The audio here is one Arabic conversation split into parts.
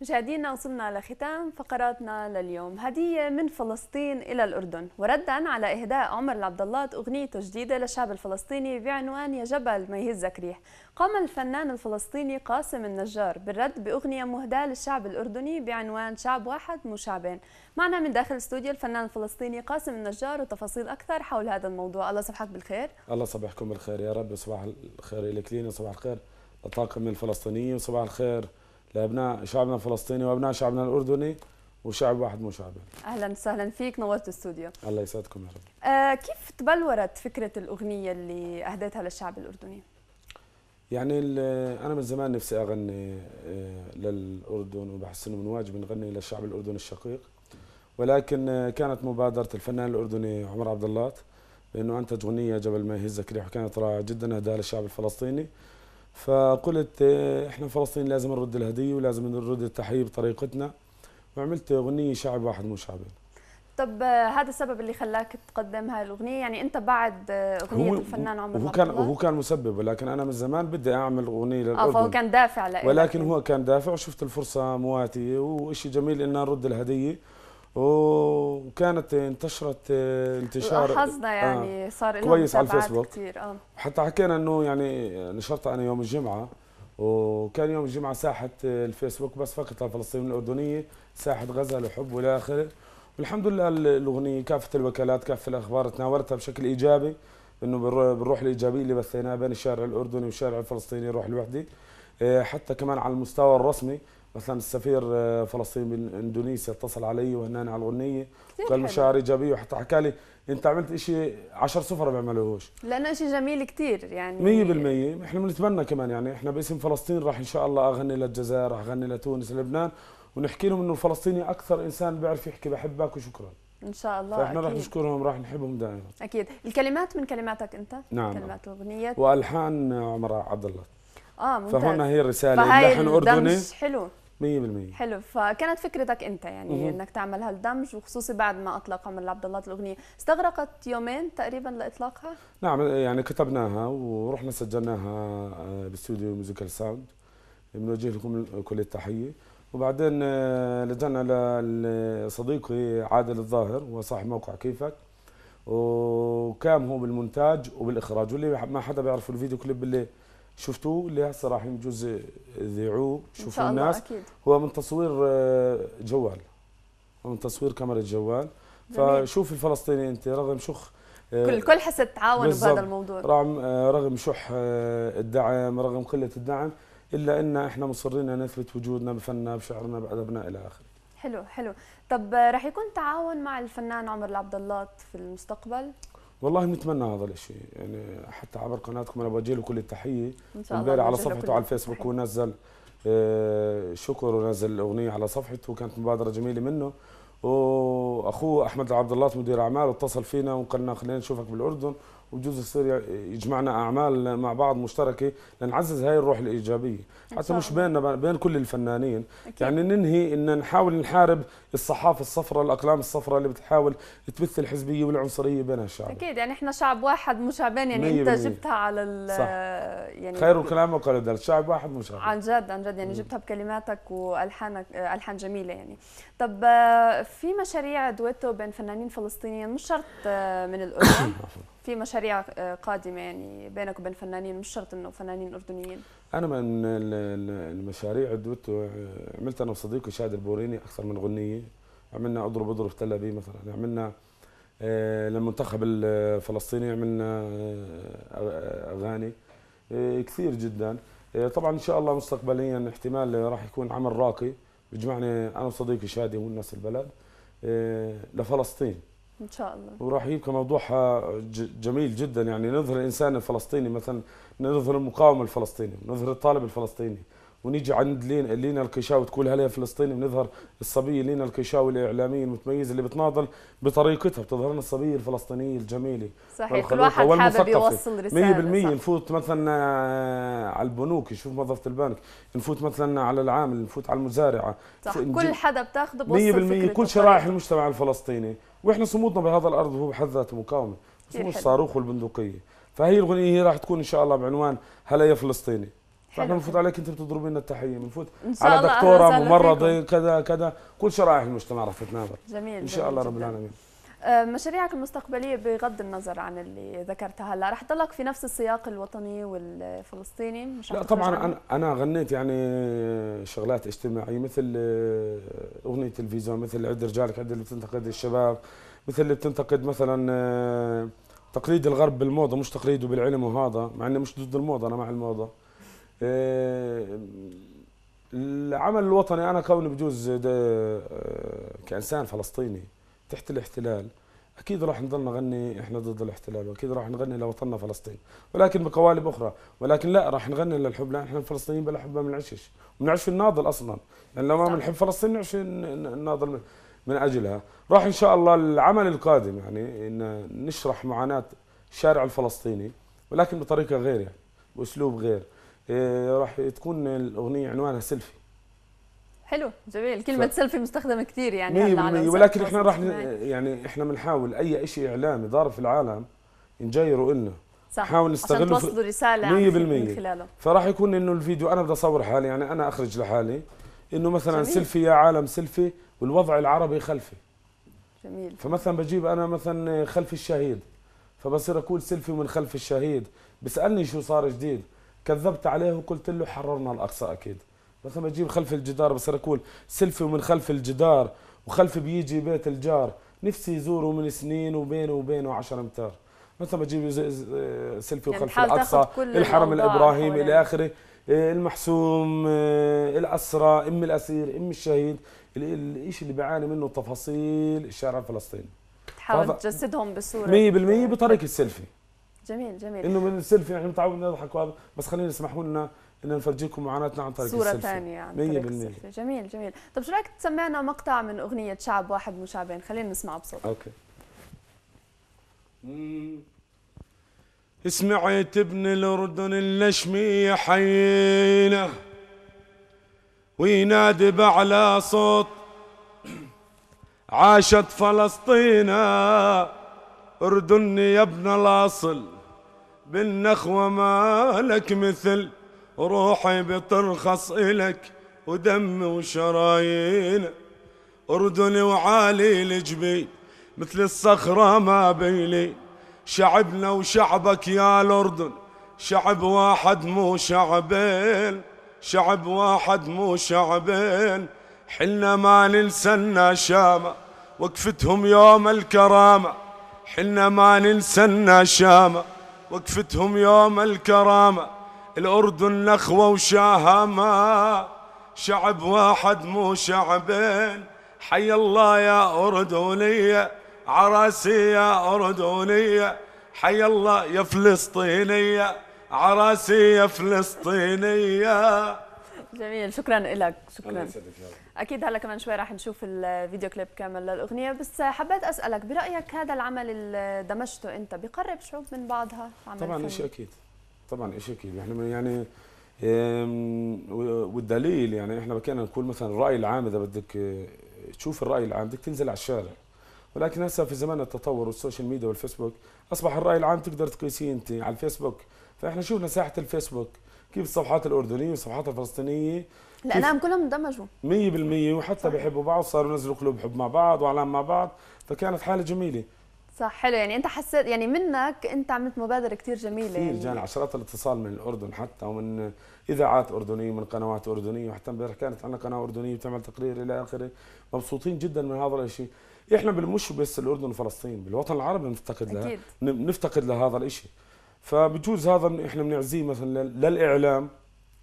مشاهدينا وصلنا لختام فقراتنا لليوم هدية من فلسطين إلى الأردن وردا على إهداء عمر العبدالله أغنيته جديدة للشعب الفلسطيني بعنوان يا جبل ما يهزك ريح قام الفنان الفلسطيني قاسم النجار بالرد بأغنية مهداة للشعب الأردني بعنوان شعب واحد مو شعبين معنا من داخل استوديو الفنان الفلسطيني قاسم النجار وتفاصيل أكثر حول هذا الموضوع الله صبحك بالخير الله صبحكم بالخير يا رب صباح الخير لك لينا صباح الخير الطاقم الفلسطيني وصباح الخير لابناء شعبنا الفلسطيني وابناء شعبنا الاردني وشعب واحد مو شعبين اهلا وسهلا فيك نورت الاستوديو الله يسعدكم يا رب آه كيف تبلورت فكره الاغنيه اللي اهديتها للشعب الاردني يعني انا من زمان نفسي اغني آه، للاردن وبحس انه من واجب نغني للشعب الاردني الشقيق ولكن آه، كانت مبادره الفنان الاردني عمر عبد الله بانه انتج اغنيه جبل ما يهزك ريح وكانت رائعه جدا اهداها للشعب الفلسطيني فقلت آه، احنا فلسطين لازم نرد الهديه ولازم نرد التحيه بطريقتنا وعملت اغنيه شعب واحد مو شعبين طب آه، هذا السبب اللي خلاك تقدم هاي الاغنيه يعني انت بعد آه، اغنيه هو الفنان عمر هو كان هو كان مسبب ولكن انا من زمان بدي اعمل اغنيه للاردن اه فهو كان دافع لإلك ولكن هو كان دافع وشفت الفرصه مواتيه وشيء جميل ان نرد الهديه وكانت انتشرت آه، انتشار لاحظنا آه، يعني آه صار كويس على الفيسبوك كثير آه. حتى حكينا انه يعني نشرتها انا يوم الجمعه وكان يوم الجمعه ساحه آه، الفيسبوك بس فقط للفلسطينيين الاردنيه ساحه غزه وحب والى اخره والحمد لله الاغنيه كافه الوكالات كافه الاخبار تناولتها بشكل ايجابي انه بالروح الايجابيه اللي بثيناها بين الشارع الاردني والشارع الفلسطيني روح الوحده حتى كمان على المستوى الرسمي مثلا السفير آه، فلسطين اندونيسيا اتصل علي وهنان على الاغنيه وقال مشاعر ايجابيه وحتى حكى لي انت عملت شيء 10 ما بيعملوهوش لانه شيء جميل كثير يعني 100% احنا بنتمنى كمان يعني احنا باسم فلسطين راح ان شاء الله اغني للجزائر راح اغني لتونس لبنان ونحكي لهم انه الفلسطيني اكثر انسان بيعرف يحكي بحبك وشكرا ان شاء الله فاحنا راح نشكرهم راح نحبهم دائما اكيد الكلمات من كلماتك انت نعم كلمات الاغنيه والحان عمر عبد الله اه ممتاز فهون هي الرساله اللحن اردني حلو 100% حلو فكانت فكرتك انت يعني مم. انك تعمل هالدمج وخصوصي بعد ما اطلق عمر عبد الله الاغنيه استغرقت يومين تقريبا لاطلاقها نعم يعني كتبناها ورحنا سجلناها آه، باستوديو ميوزيكال ساوند بنوجه لكم كل التحيه وبعدين آه، لجأنا لصديقي عادل الظاهر هو صاحب موقع كيفك وكام هو بالمونتاج وبالاخراج واللي ما حدا بيعرفه الفيديو كليب اللي شفتوه اللي هسه راح يجوز يذيعوه شوفوا الناس أكيد. هو من تصوير آه، جوال من تصوير كاميرا جوال فشوف الفلسطيني انت رغم شخ آه، كل كل حس تعاون بهذا الموضوع رغم آه، رغم شح الدعم رغم قله الدعم الا ان احنا مصرين نثبت وجودنا بفننا بشعرنا بادبنا الى اخره حلو حلو طب راح يكون تعاون مع الفنان عمر العبد الله في المستقبل والله نتمنى هذا الشيء يعني حتى عبر قناتكم انا بوجه له كل التحيه ان شاء الله آه، على صفحته على الفيسبوك ونزل شكر ونزل الاغنيه على صفحته وكانت مبادره جميله منه واخوه احمد عبد الله مدير اعمال اتصل فينا وقال لنا خلينا نشوفك بالاردن وبجوز يصير يجمعنا اعمال مع بعض مشتركه لنعزز هاي الروح الايجابيه حتى مش بيننا بين كل الفنانين أكيد. يعني ننهي ان نحاول نحارب الصحافه الصفراء الاقلام الصفراء اللي بتحاول تبث الحزبيه والعنصريه بين الشعب اكيد يعني احنا شعب واحد شعبين يعني انت جبتها على ال صح. يعني خير الكلام وقال الدل شعب واحد مشعب عن جد عن جد يعني جبتها بكلماتك والحانك الحان جميله يعني طب آه، في مشاريع دويتو بين فنانين فلسطينيين مش شرط آه، من الاردن في مشاريع آه، قادمه يعني بينك وبين فنانين مش شرط انه فنانين اردنيين انا من المشاريع عدت آه، عملت انا وصديقي شاد البوريني اكثر من غنيه عملنا اضرب اضرب تل ابيب مثلا عملنا آه، للمنتخب الفلسطيني عملنا اغاني كثير جدا طبعا ان شاء الله مستقبليا احتمال راح يكون عمل راقي بيجمعني انا وصديقي شادي والناس البلد لفلسطين ان شاء الله وراح يبقى موضوعها آه، جميل جدا يعني نظهر الانسان الفلسطيني مثلا نظهر المقاومه الفلسطينيه نظهر الطالب الفلسطيني ونيجي عند لينا, لينا الكيشاوي تقول هل يا فلسطيني بنظهر الصبيه لينا الكيشاوي الاعلاميه المتميزه اللي بتناضل بطريقتها بتظهر لنا الصبيه الفلسطينيه الجميله صحيح كل واحد حابب يوصل رساله 100% نفوت مثلا آه، على البنوك نشوف موظفه البنك نفوت مثلا على العامل نفوت على المزارعه صح كل حدا بتاخذه بوصل 100% كل شرائح المجتمع الفلسطيني واحنا صمودنا بهذا الارض هو بحد ذاته مقاومه صمود الصاروخ والبندقيه فهي الاغنيه هي راح تكون ان شاء الله بعنوان هلا يا فلسطيني فاحنا بنفوت عليك انت بتضربي لنا التحيه بنفوت على دكتوره ممرضه كذا كذا كل شرائح المجتمع رح تتناظر جميل ان شاء الله رب العالمين أه، مشاريعك المستقبليه بغض النظر عن اللي ذكرتها هلا رح تضلك في نفس السياق الوطني والفلسطيني مش لا طبعا انا انا غنيت يعني شغلات اجتماعيه مثل آه، اغنيه الفيزا مثل عد رجالك عد اللي بتنتقد الشباب مثل اللي بتنتقد مثلا آه، تقليد الغرب بالموضه مش تقليده بالعلم وهذا مع انه مش ضد الموضه انا مع الموضه إيه، العمل الوطني انا كوني بجوز آه، كانسان فلسطيني تحت الاحتلال اكيد راح نضل نغني احنا ضد الاحتلال واكيد راح نغني لوطننا فلسطين ولكن بقوالب اخرى ولكن لا راح نغني للحب لان احنا الفلسطينيين بلا حب ما بنعيشش وبنعيش الناضل اصلا لان يعني لو ما بنحب فلسطين نعش الناضل من اجلها راح ان شاء الله العمل القادم يعني ان نشرح معاناه الشارع الفلسطيني ولكن بطريقه غير يعني باسلوب غير إيه، راح تكون الاغنيه عنوانها سيلفي حلو جميل كلمة ف... سيلفي مستخدمة كثير يعني مي... مي... ولكن احنا راح يعني احنا بنحاول اي شيء اعلامي ضار في العالم نجيره لنا صح نحاول نستغله عشان توصلوا رسالة يعني من خلاله فراح يكون انه الفيديو انا بدي اصور حالي يعني انا اخرج لحالي انه مثلا جميل. سيلفي يا عالم سيلفي والوضع العربي خلفي جميل فمثلا بجيب انا مثلا خلف الشهيد فبصير اقول سيلفي من خلف الشهيد بسالني شو صار جديد كذبت عليه وقلت له حررنا الاقصى اكيد بس لما اجيب خلف الجدار بس اقول سلفي ومن خلف الجدار وخلف بيجي بيت الجار نفسي يزوره من سنين وبينه وبينه 10 امتار مثلا بجيب سيلفي سلفي يعني وخلف الاقصى الحرم الابراهيمي الى اخره المحسوم آه، الاسرى ام الاسير ام الشهيد الشيء اللي بيعاني منه تفاصيل الشارع الفلسطيني تحاول تجسدهم بصوره 100% آه. بطريقه السيلفي جميل جميل انه من السيلفي نحن يعني متعودين نضحك وهذا بس خلينا يسمحوا لنا ان نفرجيكم معاناتنا عن طريق صورة ثانية عن طريق السيلفي جميل جميل طب شو رايك تسمعنا مقطع من اغنية شعب واحد مشابين خلينا نسمعه بصوت اوكي سمعت ابن الاردن اللشمي يحيينا وينادي بعلى صوت عاشت فلسطين اردني يا ابن الاصل بالنخوة مالك مثل روحي بترخص إلك ودمي وشرايين أردني وعالي لجبي مثل الصخرة ما بيلي شعبنا وشعبك يا الأردن شعب واحد مو شعبين شعب واحد مو شعبين حنا ما ننسى شامة وقفتهم يوم الكرامة حنا ما ننسى شامة وقفتهم يوم الكرامة الأردن نخوة وشهامة شعب واحد مو شعبين حي الله يا أردنية عراسي يا أردنية حي الله يا فلسطينية عراسي يا فلسطينية جميل شكرا لك شكرا اكيد هلا كمان شوي راح نشوف الفيديو كليب كامل للاغنيه بس حبيت اسالك برايك هذا العمل اللي دمجته انت بقرب شعوب من بعضها طبعا شيء اكيد طبعا شيء اكيد نحن يعني والدليل يعني احنا بكينا نقول مثلا الراي العام اذا بدك تشوف الراي العام بدك تنزل على الشارع ولكن هسه في زمان التطور والسوشيال ميديا والفيسبوك اصبح الراي العام تقدر تقيسيه انت على الفيسبوك فاحنا شفنا ساحه الفيسبوك كيف الصفحات الاردنيه والصفحات الفلسطينيه لانهم كلهم اندمجوا 100% وحتى بيحبوا بعض صاروا ينزلوا قلوب حب مع بعض واعلام مع بعض فكانت حاله جميله صح حلو يعني انت حسيت يعني منك انت عملت مبادره كثير جميله كثير يعني. جاني عشرات الاتصال من الاردن حتى ومن اذاعات اردنيه ومن قنوات اردنيه وحتى امبارح كانت عندنا قناه اردنيه بتعمل تقرير الى اخره مبسوطين جدا من هذا الشيء احنا مش بس الاردن وفلسطين بالوطن العربي بنفتقد لها بنفتقد لهذا الشيء فبجوز هذا احنا بنعزيه مثلا للاعلام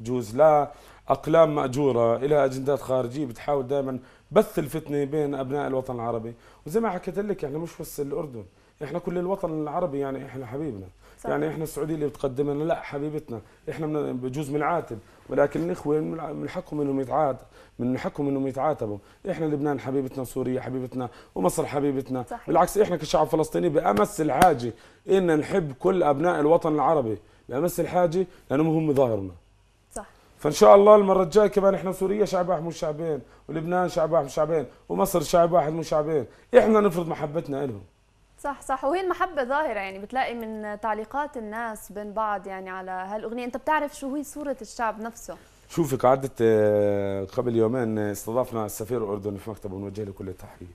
بجوز لا اقلام ماجوره الى اجندات خارجيه بتحاول دائما بث الفتنه بين ابناء الوطن العربي وزي ما حكيت لك احنا مش بس الاردن احنا كل الوطن العربي يعني احنا حبيبنا صح. يعني احنا السعوديه اللي بتقدم لنا لا حبيبتنا احنا بجوز بنعاتب ولكن الاخوه من حقهم انهم يتعاتبوا من حقهم انهم يتعاتبوا احنا لبنان حبيبتنا سوريا حبيبتنا ومصر حبيبتنا صحيح. بالعكس احنا كشعب فلسطيني بامس الحاجه ان نحب كل ابناء الوطن العربي بامس الحاجه لانهم هم ظاهرنا فان شاء الله المره الجايه كمان احنا سوريا شعب واحد مش شعبين ولبنان شعب واحد مش شعبين ومصر شعب واحد مش شعبين احنا نفرض محبتنا لهم صح صح وهي المحبة ظاهرة يعني بتلاقي من تعليقات الناس بين بعض يعني على هالأغنية أنت بتعرف شو هي صورة الشعب نفسه شوفي قعدة آه، قبل يومين آه، استضافنا السفير الأردني في مكتبه ونوجه له كل التحية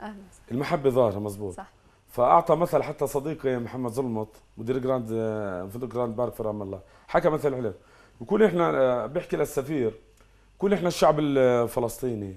أهلا المحبة ظاهرة مزبوط صح فأعطى مثل حتى صديقي محمد ظلمط مدير جراند آه، فندق جراند بارك في رام الله حكى مثل حلو بقول احنا بحكي للسفير كل احنا الشعب الفلسطيني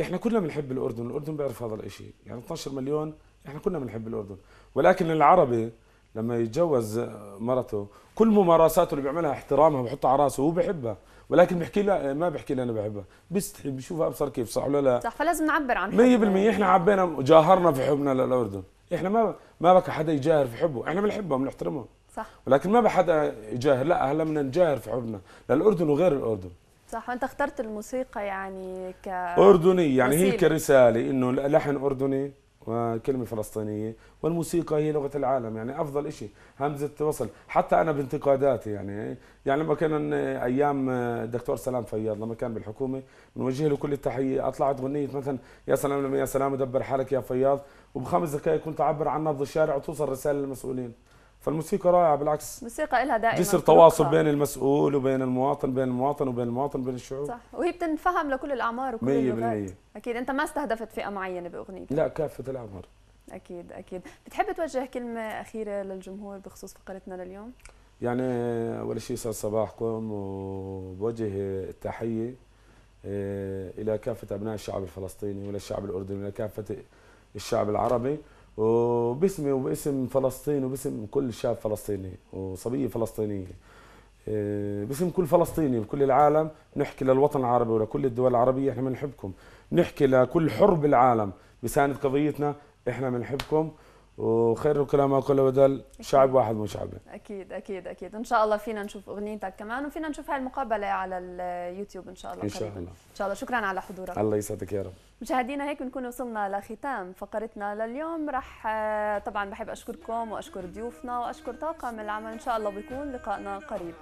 احنا كلنا بنحب الاردن الاردن بيعرف هذا الشيء يعني 12 مليون احنا كنا بنحب الاردن ولكن العربي لما يتجوز مرته كل ممارساته اللي بيعملها احترامها بحطها على راسه هو بحبها ولكن بحكي لا ما بحكي لي انا بحبها بيستحي بيشوفها ابصر كيف صح ولا لا صح فلازم نعبر عن 100% احنا عبينا جاهرنا في حبنا للاردن احنا ما ما بك حدا يجاهر في حبه احنا بنحبه بنحترمهم صح ولكن ما بحدا يجاهر لا هلا بدنا نجاهر في حبنا للاردن وغير الاردن صح وانت اخترت الموسيقى يعني ك اردني يعني وسيلة. هي كرساله انه لحن اردني والكلمة فلسطينية والموسيقى هي لغة العالم يعني أفضل إشي همزة وصل حتى أنا بانتقاداتي يعني يعني لما كان أيام الدكتور آه، سلام فياض لما كان بالحكومة بنوجه له كل التحية أطلعت غنية مثلا يا سلام لما يا سلام دبر حالك يا فياض وبخمس دقائق كنت أعبر عن نبض الشارع وتوصل رسالة للمسؤولين فالموسيقى رائعه بالعكس موسيقى لها دائما جسر تواصل بين المسؤول وبين المواطن بين المواطن وبين المواطن وبين الشعوب صح وهي بتنفهم لكل الاعمار وكل اللغات اكيد انت ما استهدفت فئه معينه باغنيتك لا كافه الاعمار اكيد اكيد بتحب توجه كلمه اخيره للجمهور بخصوص فقرتنا لليوم يعني اول شيء صار صباحكم وبوجه التحيه الى كافه ابناء الشعب الفلسطيني وللشعب الاردني ولكافه الشعب العربي وباسمي وباسم فلسطين وباسم كل شاب فلسطيني وصبية فلسطينية آه، باسم كل فلسطيني بكل العالم نحكي للوطن العربي ولكل الدول العربية احنا بنحبكم نحكي لكل حر بالعالم بساند قضيتنا احنا بنحبكم وخير الكلام كله بدل شعب واحد مو شعبين اكيد اكيد اكيد ان شاء الله فينا نشوف اغنيتك كمان وفينا نشوف هاي المقابله على اليوتيوب ان شاء الله ان شاء الله ان شاء الله شكرا على حضورك الله يسعدك يا رب مشاهدينا هيك بنكون وصلنا لختام فقرتنا لليوم رح آه، طبعا بحب اشكركم واشكر ضيوفنا واشكر طاقم العمل ان شاء الله بيكون لقائنا قريب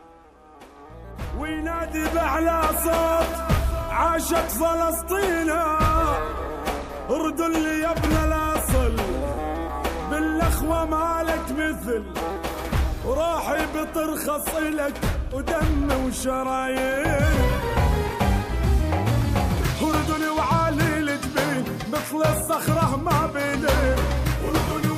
وينادي باعلى صوت عاشت فلسطين اردن لي يا أخوة مالك مثل وراحي بترخص لك ودم وشرايين وردني وعالي الجبين مثل الصخرة ما بيني وردني